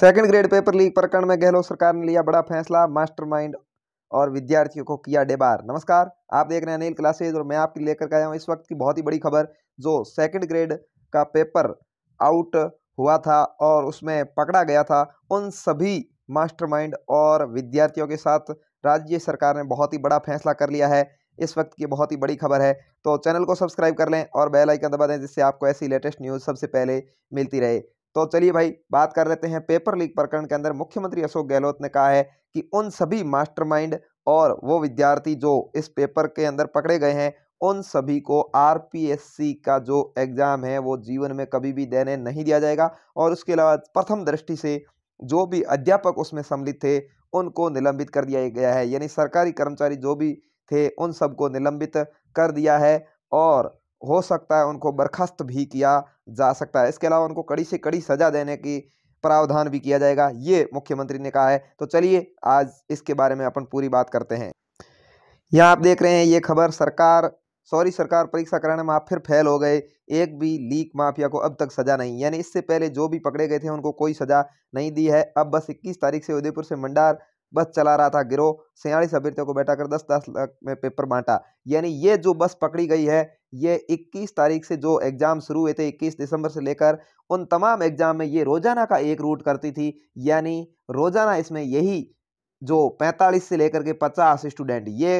second grade paper leak प्रकरण में गहलोत सरकार ने लिया बड़ा फैसला मास्टरमाइंड और विद्यार्थियों को किया डेबार नमस्कार आप देख रहे हैं अनिल क्लासेज और मैं आपकी लेकर आया हूँ इस वक्त की बहुत ही बड़ी खबर जो सेकंड ग्रेड का पेपर आउट हुआ था और उसमें पकड़ा गया था उन सभी मास्टर और विद्यार्थियों के साथ राज्य सरकार ने बहुत ही बड़ा फैसला कर लिया है इस वक्त की बहुत ही बड़ी खबर है तो चैनल को सब्सक्राइब कर लें और बेल आइकन दबा दें जिससे आपको ऐसी लेटेस्ट न्यूज़ सबसे पहले मिलती रहे तो चलिए भाई बात कर लेते हैं पेपर लीक प्रकरण के अंदर मुख्यमंत्री अशोक गहलोत ने कहा है कि उन सभी मास्टरमाइंड और वो विद्यार्थी जो इस पेपर के अंदर पकड़े गए हैं उन सभी को आरपीएससी का जो एग्ज़ाम है वो जीवन में कभी भी देने नहीं दिया जाएगा और उसके अलावा प्रथम दृष्टि से जो भी अध्यापक उसमें सम्मिलित थे उनको निलंबित कर दिया गया है यानी सरकारी कर्मचारी जो भी थे उन सबको निलंबित कर दिया है और हो सकता है उनको बर्खास्त भी किया जा सकता है इसके अलावा उनको कड़ी से कड़ी सज़ा देने की प्रावधान भी किया जाएगा ये मुख्यमंत्री ने कहा है तो चलिए आज इसके बारे में अपन पूरी बात करते हैं यहाँ आप देख रहे हैं ये खबर सरकार सॉरी सरकार परीक्षा कराने में आप फिर फेल हो गए एक भी लीक माफिया को अब तक सजा नहीं यानी इससे पहले जो भी पकड़े गए थे उनको कोई सजा नहीं दी है अब बस 21 तारीख से उदयपुर से मंडार बस चला रहा था गिरोह सियालीस अभ्यर्थियों को बैठा कर दस दस लाख में पेपर बांटा यानी ये जो बस पकड़ी गई है ये 21 तारीख से जो एग्ज़ाम शुरू हुए थे 21 दिसंबर से लेकर उन तमाम एग्ज़ाम में ये रोज़ाना का एक रूट करती थी यानी रोज़ाना इसमें यही जो 45 से लेकर के 50 स्टूडेंट ये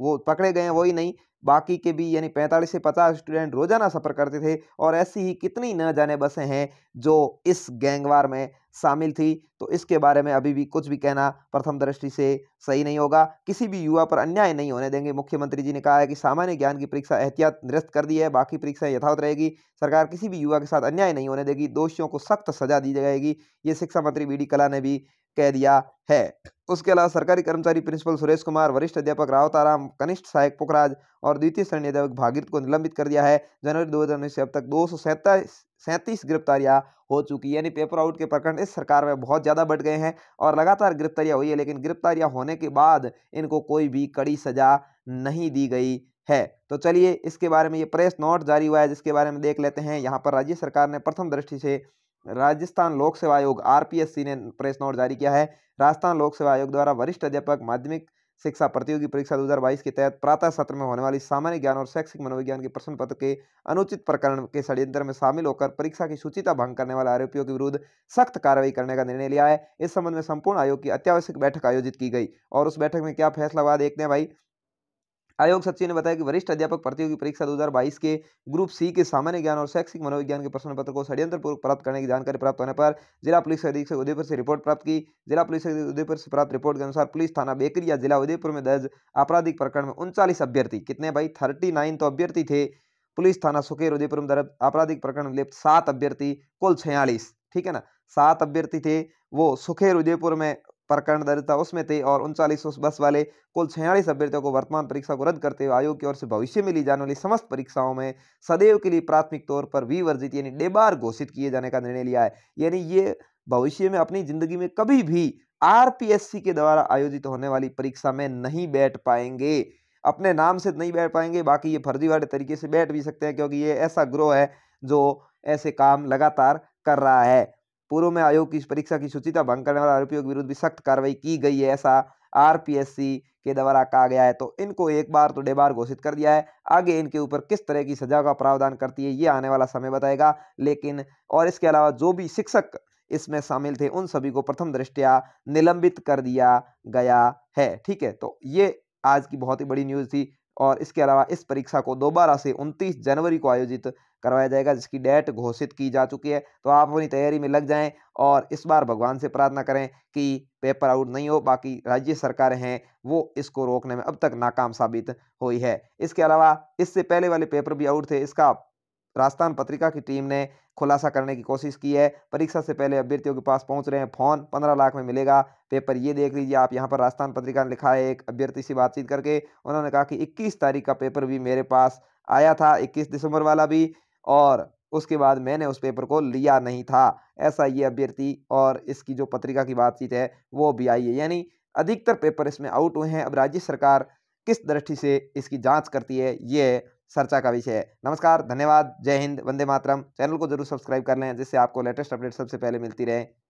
वो पकड़े गए वही नहीं बाकी के भी यानी 45 से 50 स्टूडेंट रोजाना सफ़र करते थे और ऐसी ही कितनी न जाने बसें हैं जो इस गैंगवार में शामिल थी तो इसके बारे में अभी भी कुछ भी कहना प्रथम दृष्टि से सही नहीं होगा किसी भी युवा पर अन्याय नहीं होने देंगे मुख्यमंत्री जी ने कहा है कि सामान्य ज्ञान की परीक्षा एहतियात निरस्त कर दी है बाकी परीक्षाएं यथावत रहेगी सरकार किसी भी युवा के साथ अन्याय नहीं होने देगी दोषियों को सख्त सजा दी जाएगी ये शिक्षा मंत्री बी डी कला ने भी कह दिया है उसके अलावा सरकारी कर्मचारी प्रिंसिपल सुरेश कुमार वरिष्ठ अध्यापक रावताराम कनिष्ठ सहायक पुखराज और द्वितीय श्रेणी अध्यापक भागीरथ को निलंबित कर दिया है जनवरी दो हज़ार से अब तक दो सैंतीस गिरफ्तारियां हो चुकी यानी पेपर आउट के प्रकरण इस सरकार में बहुत ज़्यादा बढ़ गए हैं और लगातार गिरफ्तारियां हुई है लेकिन गिरफ्तारियां होने के बाद इनको कोई भी कड़ी सजा नहीं दी गई है तो चलिए इसके बारे में ये प्रेस नोट जारी हुआ है जिसके बारे में देख लेते हैं यहाँ पर राज्य सरकार ने प्रथम दृष्टि से राजस्थान लोक सेवा आयोग आरपीएससी ने प्रेस नोट जारी किया है राजस्थान लोक सेवा आयोग द्वारा वरिष्ठ अध्यापक माध्यमिक शिक्षा प्रतियोगी परीक्षा 2022 के तहत प्रातः सत्र में होने वाली सामान्य ज्ञान और शैक्षिक मनोविज्ञान के प्रश्न पत्र के अनुचित प्रकरण के षड्यंत्र में शामिल होकर परीक्षा की सूचिता भंग करने वाले आरोपियों के विरुद्ध सख्त कार्रवाई करने का निर्णय लिया है इस संबंध में संपूर्ण आयोग की अत्यावश्यक बैठक आयोजित की गई और उस बैठक में क्या फैसला बाद देखते हैं भाई आयोग सचिव ने बताया कि वरिष्ठ अध्यापक प्रतियोगी परीक्षा 2022 के ग्रुप सी के सामान्य ज्ञान और शैक्षिक मनोविज्ञान के प्रश्न पत्र को षड्यंत्रपूर्वक प्राप्त करने की जानकारी प्राप्त होने पर जिला पुलिस अधीक्षक उदयपुर से रिपोर्ट प्राप्त की जिला पुलिस उदयपुर से प्राप्त रिपोर्ट के अनुसार पुलिस थाना बेकरिया जिला उदयपुर में दर्ज आपराधिक प्रकरण में उनचालीस अभ्यर्थी कितने भाई थर्टी तो अभ्यर्थी थे पुलिस थाना सुकेर उदयपुर में दर्ज आपराधिक प्रकरण में लिप्त सात अभ्यर्थी कुल छियालीस ठीक है ना सात अभ्यर्थी थे वो सुखेर उदयपुर में प्रकरण दर्ज था उसमें थे और उनचालीस उस बस वाले कुल छियालीस अभ्यर्थियों को वर्तमान परीक्षा को रद्द करते हुए आयोग की ओर से भविष्य में ली जाने वाली समस्त परीक्षाओं में सदैव के लिए प्राथमिक तौर पर विवर्जित यानी डेबार घोषित किए जाने का निर्णय लिया है यानी ये भविष्य में अपनी जिंदगी में कभी भी आर के द्वारा आयोजित होने वाली परीक्षा में नहीं बैठ पाएंगे अपने नाम से नहीं बैठ पाएंगे बाकी ये फर्जीवाड़े तरीके से बैठ भी सकते हैं क्योंकि ये ऐसा ग्रोह है जो ऐसे काम लगातार कर रहा है पूर्व में आयोग की परीक्षा की सूचिता भंग करने वाले आरोपियों के विरुद्ध भी सख्त कार्रवाई की गई है ऐसा आरपीएससी के द्वारा कहा गया है तो इनको एक बार तो डेबार घोषित कर दिया है आगे इनके ऊपर किस तरह की सजा का प्रावधान करती है ये आने वाला समय बताएगा लेकिन और इसके अलावा जो भी शिक्षक इसमें शामिल थे उन सभी को प्रथम दृष्टया निलंबित कर दिया गया है ठीक है तो ये आज की बहुत ही बड़ी न्यूज़ थी और इसके अलावा इस परीक्षा को दोबारा से 29 जनवरी को आयोजित करवाया जाएगा जिसकी डेट घोषित की जा चुकी है तो आप अपनी तैयारी में लग जाएं और इस बार भगवान से प्रार्थना करें कि पेपर आउट नहीं हो बाकी राज्य सरकारें हैं वो इसको रोकने में अब तक नाकाम साबित हुई है इसके अलावा इससे पहले वाले पेपर भी आउट थे इसका राजस्थान पत्रिका की टीम ने खुलासा करने की कोशिश की है परीक्षा से पहले अभ्यर्थियों के पास पहुंच रहे हैं फोन पंद्रह लाख में मिलेगा पेपर ये देख लीजिए आप यहाँ पर राजस्थान पत्रिका ने लिखा है एक अभ्यर्थी से बातचीत करके उन्होंने कहा कि इक्कीस तारीख का पेपर भी मेरे पास आया था इक्कीस दिसंबर वाला भी और उसके बाद मैंने उस पेपर को लिया नहीं था ऐसा ये अभ्यर्थी और इसकी जो पत्रिका की बातचीत है वो भी आई है यानी अधिकतर पेपर इसमें आउट हुए हैं अब राज्य सरकार किस दृष्टि से इसकी जांच करती है ये चर्चा का विषय है नमस्कार धन्यवाद जय हिंद वंदे मातरम चैनल को जरूर सब्सक्राइब कर लें जिससे आपको लेटेस्ट अपडेट सबसे पहले मिलती रहे